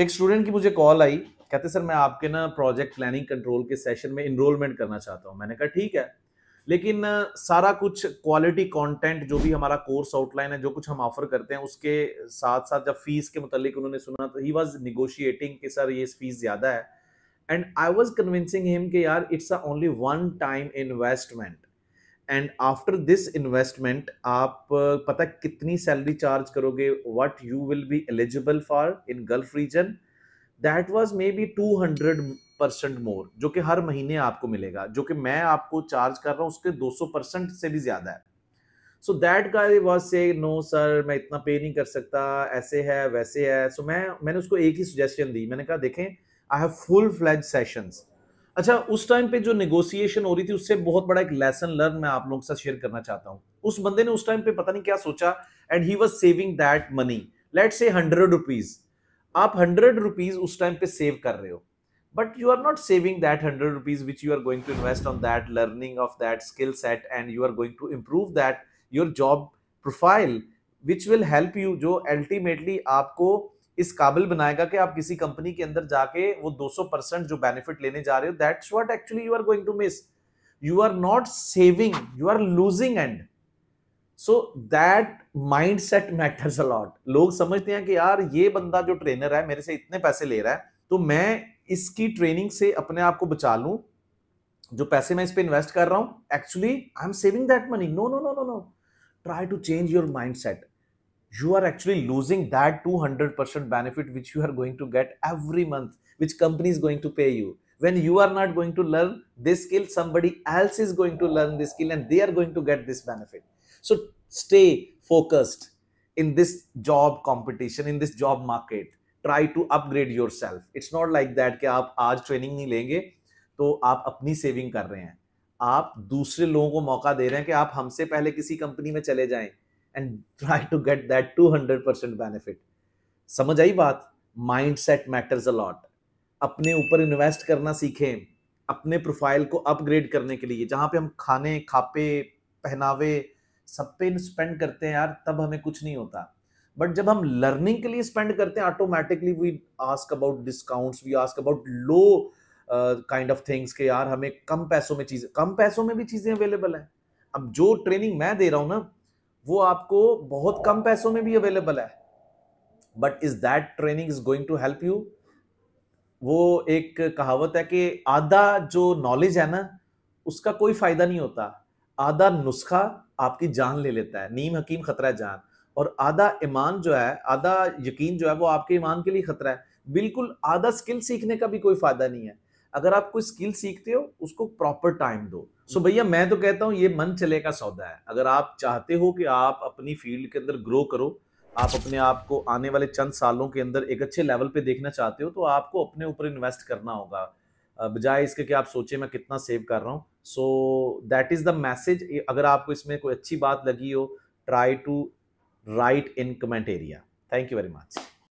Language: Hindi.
एक स्टूडेंट की मुझे कॉल आई कहते सर मैं आपके ना प्रोजेक्ट प्लानिंग कंट्रोल के सेशन में इनरोलमेंट करना चाहता हूँ मैंने कहा ठीक है लेकिन सारा कुछ क्वालिटी कंटेंट जो भी हमारा कोर्स आउटलाइन है जो कुछ हम ऑफर करते हैं उसके साथ साथ जब फीस के मतलब उन्होंने सुना तो ही वॉज निगोशिएटिंग कि सर ये फीस ज़्यादा है and I was convincing him कि यार it's a only one time investment and after this investment आप uh, पता कितनी सैलरी चार्ज करोगे what you will be eligible for in Gulf region that was maybe two hundred percent more जो कि हर महीने आपको मिलेगा जो कि मैं आपको चार्ज कर रहा हूँ उसके दो सौ परसेंट से भी ज़्यादा है सो दैट का वॉज से नो सर मैं इतना पे नहीं कर सकता ऐसे है वैसे है सो so, मैं मैंने उसको एक ही सुजेशन दी मैंने कहा देखें I have full fledged sessions अच्छा उस टाइम पे जो नेगोशिएशन हो रही थी उससे बहुत बड़ा एक लेसन लर्न मैं आप लोगों के साथ शेयर करना चाहता हूँ उस बंदे ने उस टाइम पे पता नहीं क्या सोचा and he was saving that money let's say hundred rupees आप हंड्रेड रुपीज उस टाइम पे सेव कर रहे हो but you are not saving that hundred rupees which you are going to invest on that learning of that skill set and you are going to improve that your job profile which will help you जो अल्टीमेटली आपको इस काबिल बनाएगा कि आप किसी कंपनी के अंदर जाके वो 200 परसेंट जो बेनिफिट लेने जा रहे हो that's what actually you are going to miss you are not saving you are losing and so that mind set matters a lot लोग समझते हैं कि यार ये बंदा जो ट्रेनर है मेरे से इतने पैसे ले रहा है तो मैं इसकी ट्रेनिंग से अपने आप को बचा लूं जो पैसे मैं इस पर इन्वेस्ट कर रहा हूं actually I am saving that money no no no no no try to change your mind set you are actually losing that 200% benefit which you are going to get every month which company is going to pay you when you are not going to learn this skill somebody else is going to learn this skill and they are going to get this benefit so stay focused in this job competition in this job market try to upgrade yourself it's not like that कि आप आज ट्रेनिंग नहीं लेंगे तो आप अपनी सेविंग कर रहे हैं आप दूसरे लोगों को मौका दे रहे हैं कि आप हमसे पहले किसी कंपनी में चले जाएं try to get that two hundred percent benefit समझ आई बात माइंड सेट मैटर्स अलॉट अपने ऊपर इन्वेस्ट करना सीखें अपने प्रोफाइल को अपग्रेड करने के लिए जहाँ पे हम खाने खापे पहनावे सब पे स्पेंड करते हैं यार तब हमें कुछ नहीं होता बट जब हम लर्निंग के लिए स्पेंड करते हैं automatically we ask about discounts we ask about low kind of things के यार हमें कम पैसों में चीज़ें कम पैसों में भी चीज़ें अवेलेबल हैं अब जो ट्रेनिंग मैं दे रहा हूँ ना वो आपको बहुत कम पैसों में भी अवेलेबल है but is that training is going to help you वो एक कहावत है कि आधा जो नॉलेज है ना उसका कोई फायदा नहीं होता आधा नुस्खा आपकी जान ले लेता है नीम हकीम खतरा जान और आधा ईमान जो है आधा यकीन जो है वो आपके ईमान के लिए खतरा है बिल्कुल आधा स्किल सीखने का भी कोई फायदा नहीं है अगर आप कोई स्किल सीखते हो उसको प्रॉपर टाइम दो सो भैया मैं तो कहता हूँ ये मन चले का सौदा है अगर आप चाहते हो कि आप अपनी फील्ड के अंदर ग्रो करो आप अपने आप को आने वाले चंद सालों के अंदर एक अच्छे लेवल पे देखना चाहते हो तो आपको अपने ऊपर इन्वेस्ट करना होगा बजाय इसके कि आप सोचे मैं कितना सेव कर रहा हूँ so that is the message अगर आपको इसमें कोई अच्छी बात लगी हो try to write in comment area thank you very much